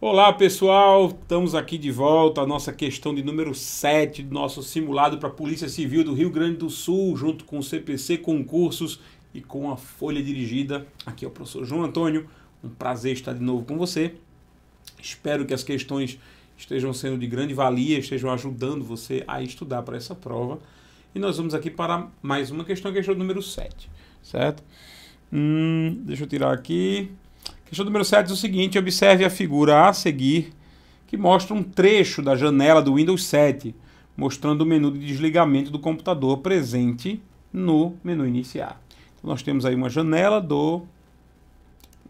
Olá pessoal, estamos aqui de volta à nossa questão de número 7 do nosso simulado para a Polícia Civil do Rio Grande do Sul, junto com o CPC Concursos e com a Folha Dirigida. Aqui é o professor João Antônio, um prazer estar de novo com você. Espero que as questões estejam sendo de grande valia, estejam ajudando você a estudar para essa prova. E nós vamos aqui para mais uma questão, a questão número 7, certo? Hum, deixa eu tirar aqui. Questão número 7 é o seguinte: observe a figura a seguir, que mostra um trecho da janela do Windows 7, mostrando o menu de desligamento do computador presente no menu iniciar. Então, nós temos aí uma janela do,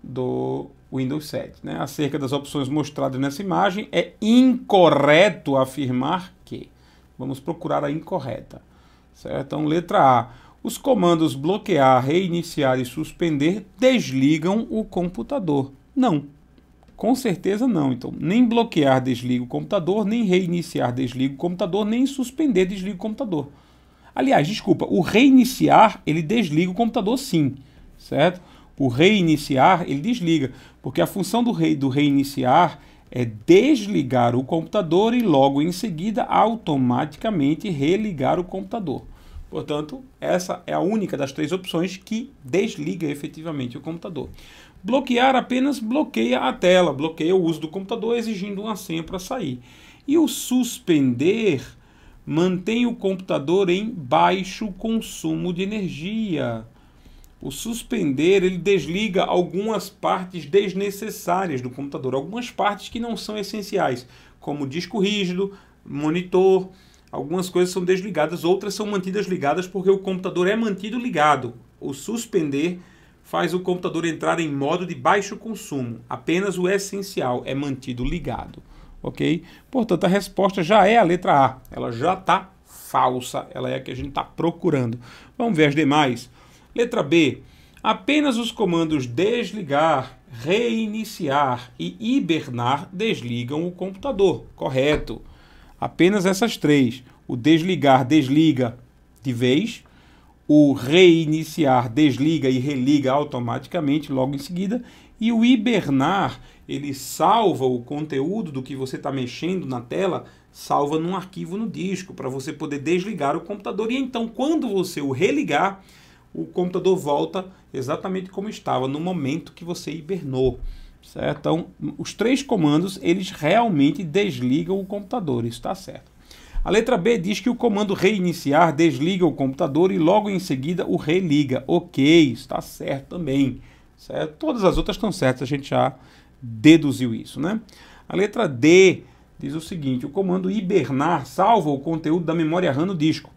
do Windows 7. Né? Acerca das opções mostradas nessa imagem, é incorreto afirmar que. Vamos procurar a incorreta. Certo? Então, letra A os comandos bloquear, reiniciar e suspender desligam o computador. Não. Com certeza não. Então, nem bloquear desliga o computador, nem reiniciar desliga o computador, nem suspender desliga o computador. Aliás, desculpa, o reiniciar ele desliga o computador sim, certo? O reiniciar ele desliga, porque a função do, rei, do reiniciar é desligar o computador e logo em seguida automaticamente religar o computador. Portanto, essa é a única das três opções que desliga efetivamente o computador. Bloquear apenas bloqueia a tela, bloqueia o uso do computador, exigindo uma senha para sair. E o suspender mantém o computador em baixo consumo de energia. O suspender ele desliga algumas partes desnecessárias do computador, algumas partes que não são essenciais, como disco rígido, monitor, algumas coisas são desligadas, outras são mantidas ligadas porque o computador é mantido ligado. O suspender faz o computador entrar em modo de baixo consumo. Apenas o essencial é mantido ligado, ok? Portanto, a resposta já é a letra A. Ela já está falsa, ela é a que a gente está procurando. Vamos ver as demais. Letra B. Apenas os comandos desligar, reiniciar e hibernar desligam o computador. Correto. Apenas essas três: o desligar, desliga de vez, o reiniciar, desliga e religa automaticamente logo em seguida, e o hibernar, ele salva o conteúdo do que você está mexendo na tela, salva num arquivo no disco, para você poder desligar o computador. E então, quando você o religar, o computador volta exatamente como estava no momento que você hibernou. Certo? Então, os três comandos, eles realmente desligam o computador, isso está certo. A letra B diz que o comando reiniciar desliga o computador e logo em seguida o religa. Ok, está certo também. Certo? Todas as outras estão certas, a gente já deduziu isso, né? A letra D diz o seguinte: o comando hibernar salva o conteúdo da memória RAM no disco,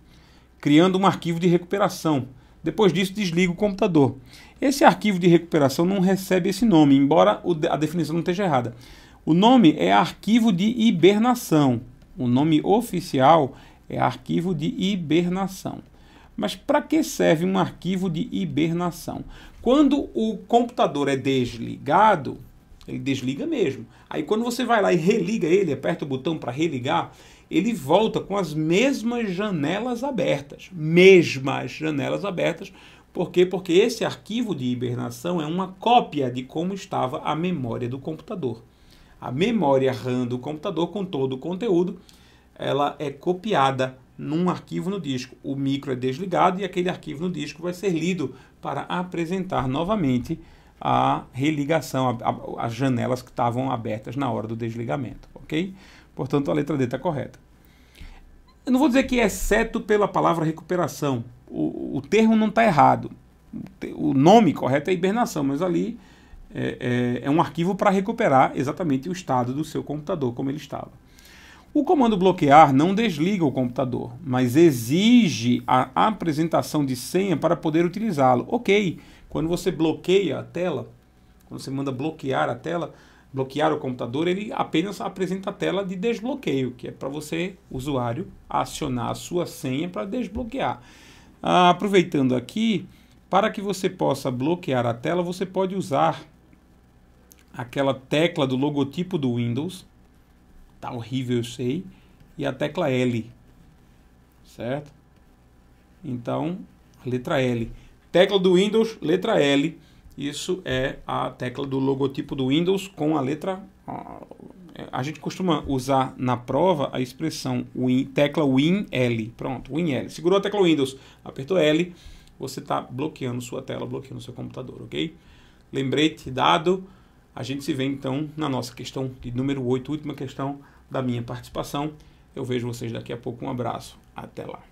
criando um arquivo de recuperação. Depois disso, desliga o computador. Esse arquivo de recuperação não recebe esse nome, embora a definição não esteja errada. O nome é arquivo de hibernação. O nome oficial é arquivo de hibernação. Mas para que serve um arquivo de hibernação? Quando o computador é desligado, ele desliga mesmo. Aí quando você vai lá e religa ele, aperta o botão para religar, ele volta com as mesmas janelas abertas, mesmas janelas abertas, por quê? Porque esse arquivo de hibernação é uma cópia de como estava a memória do computador. A memória RAM do computador com todo o conteúdo, ela é copiada num arquivo no disco. O micro é desligado e aquele arquivo no disco vai ser lido para apresentar novamente a religação, a, a, as janelas que estavam abertas na hora do desligamento, ok? Portanto, a letra D está correta. Eu não vou dizer que é exceto pela palavra recuperação, o, o termo não está errado. O nome correto é hibernação, mas ali é, é, é um arquivo para recuperar exatamente o estado do seu computador como ele estava. O comando bloquear não desliga o computador, mas exige a apresentação de senha para poder utilizá-lo. Ok, quando você bloqueia a tela, quando você manda bloquear a tela, bloquear o computador, ele apenas apresenta a tela de desbloqueio, que é para você, usuário, acionar a sua senha para desbloquear. Ah, aproveitando aqui, para que você possa bloquear a tela, você pode usar aquela tecla do logotipo do Windows, tá horrível, eu sei, e a tecla L, certo? Então, a letra L. Tecla do Windows, letra L. Isso é a tecla do logotipo do Windows com a letra. É, a gente costuma usar na prova a expressão win, tecla WinL. Pronto, WinL. Segurou a tecla Windows, apertou L, você está bloqueando sua tela, bloqueando seu computador, ok? Lembrete dado. A gente se vê então na nossa questão de número 8, última questão da minha participação. Eu vejo vocês daqui a pouco. Um abraço. Até lá.